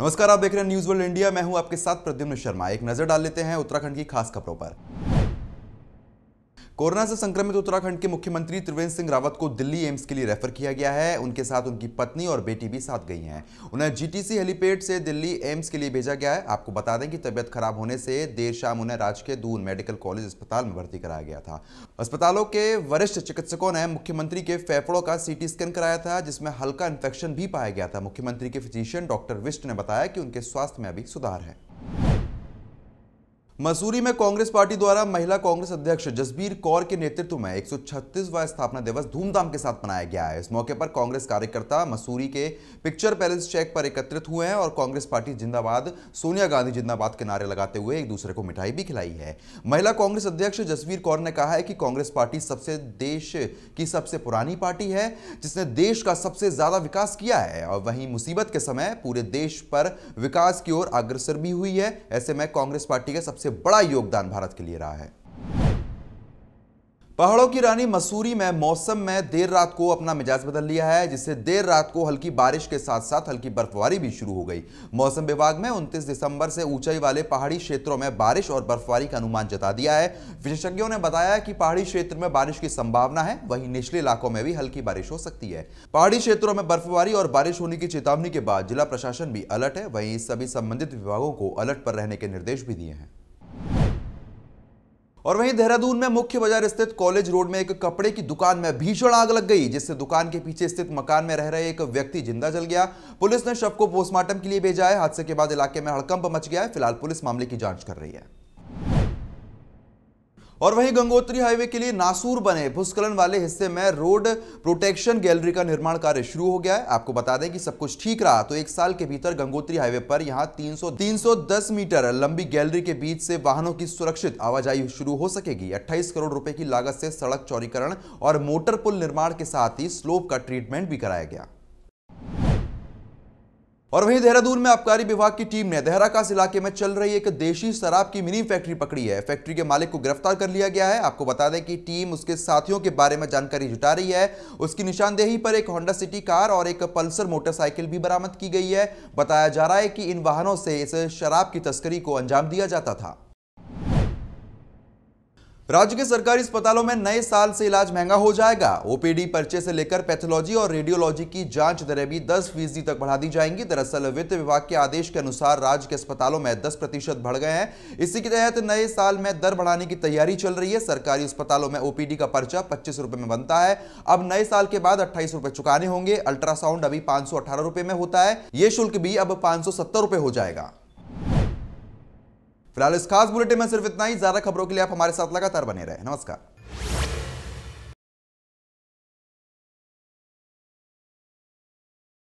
नमस्कार आप देख रहे हैं न्यूज वर्ल्ड इंडिया मैं हूं आपके साथ प्रद्युम्न शर्मा एक नजर डाल लेते हैं उत्तराखंड की खास खबरों पर कोरोना से संक्रमित उत्तराखंड के मुख्यमंत्री त्रिवेंद्र सिंह रावत को दिल्ली एम्स के लिए रेफर किया गया है उनके साथ उनकी पत्नी और बेटी भी साथ गई हैं उन्हें जीटीसी हेलीपैड से दिल्ली एम्स के लिए भेजा गया है आपको बता दें कि तबियत खराब होने से देर शाम उन्हें राजकीय दून मेडिकल कॉलेज अस्पताल में भर्ती कराया गया था अस्पतालों के वरिष्ठ चिकित्सकों ने मुख्यमंत्री के फेफड़ों का सी स्कैन कराया था जिसमें हल्का इन्फेक्शन भी पाया गया था मुख्यमंत्री के फिजिशियन डॉक्टर विष्ट ने बताया कि उनके स्वास्थ्य में अभी सुधार है मसूरी में कांग्रेस पार्टी द्वारा महिला कांग्रेस अध्यक्ष जसबीर कौर के नेतृत्व में 136वां स्थापना दिवस धूमधाम के साथ मनाया गया है इस मौके पर कांग्रेस कार्यकर्ता मसूरी के पिक्चर पैलेस चेक पर एकत्रित हुए हैं और कांग्रेस पार्टी जिंदाबाद सोनिया गांधी जिंदाबाद के नारे लगाते हुए एक दूसरे को मिठाई भी खिलाई है महिला कांग्रेस अध्यक्ष जसबीर कौर ने कहा है कि कांग्रेस पार्टी सबसे देश की सबसे पुरानी पार्टी है जिसने देश का सबसे ज्यादा विकास किया है और वहीं मुसीबत के समय पूरे देश पर विकास की ओर अग्रसर भी हुई है ऐसे में कांग्रेस पार्टी का सबसे सबसे बड़ा योगदान भारत के लिए रहा है पहाड़ों की रानी मसूरी में मौसम में देर रात को अपना मिजाज बदल लिया है जिससे देर रात को हल्की बारिश के साथ साथ हल्की बर्फबारी भी शुरू हो गई मौसम विभाग में 29 दिसंबर से ऊंचाई वाले पहाड़ी क्षेत्रों में बारिश और बर्फबारी का अनुमान जता दिया है विशेषज्ञों ने बताया कि पहाड़ी क्षेत्र में बारिश की संभावना है वहीं निचले इलाकों में भी हल्की बारिश हो सकती है पहाड़ी क्षेत्रों में बर्फबारी और बारिश होने की चेतावनी के बाद जिला प्रशासन भी अलर्ट है वहीं सभी संबंधित विभागों को अलर्ट पर रहने के निर्देश भी दिए हैं और वहीं देहरादून में मुख्य बाजार स्थित कॉलेज रोड में एक कपड़े की दुकान में भीषण आग लग गई जिससे दुकान के पीछे स्थित मकान में रह रहे एक व्यक्ति जिंदा जल गया पुलिस ने शव को पोस्टमार्टम के लिए भेजा है हादसे के बाद इलाके में हड़कंप मच गया है फिलहाल पुलिस मामले की जांच कर रही है और वहीं गंगोत्री हाईवे के लिए नासूर बने भूस्खलन वाले हिस्से में रोड प्रोटेक्शन गैलरी का निर्माण कार्य शुरू हो गया है आपको बता दें कि सब कुछ ठीक रहा तो एक साल के भीतर गंगोत्री हाईवे पर यहां 300 310 मीटर लंबी गैलरी के बीच से वाहनों की सुरक्षित आवाजाही शुरू हो सकेगी अट्ठाईस करोड़ रुपए की लागत से सड़क चौड़ीकरण और मोटर पुल निर्माण के साथ ही स्लोप का ट्रीटमेंट भी कराया गया और वहीं देहरादून में आबकारी विभाग की टीम ने देहराकास इलाके में चल रही एक देशी शराब की मिनी फैक्ट्री पकड़ी है फैक्ट्री के मालिक को गिरफ्तार कर लिया गया है आपको बता दें कि टीम उसके साथियों के बारे में जानकारी जुटा रही है उसकी निशानदेही पर एक होंडा सिटी कार और एक पल्सर मोटरसाइकिल भी बरामद की गई है बताया जा रहा है कि इन वाहनों से इस शराब की तस्करी को अंजाम दिया जाता था राज्य के सरकारी अस्पतालों में नए साल से इलाज महंगा हो जाएगा ओपीडी पर्चे से लेकर पैथोलॉजी और रेडियोलॉजी की जांच दरें भी 10 फीसदी तक बढ़ा दी जाएंगी दरअसल वित्त विभाग के आदेश के अनुसार राज्य के अस्पतालों में 10 प्रतिशत बढ़ गए हैं इसी के तहत नए साल में दर बढ़ाने की तैयारी चल रही है सरकारी अस्पतालों में ओपीडी का पर्चा पच्चीस में बनता है अब नए साल के बाद अट्ठाईस चुकाने होंगे अल्ट्रासाउंड अभी रुपए में होता है ये शुल्क भी अब रुपए हो जाएगा फिलहाल इस खास बुलेटिन में सिर्फ इतना ही ज्यादा खबरों के लिए आप हमारे साथ लगातार बने रहे नमस्कार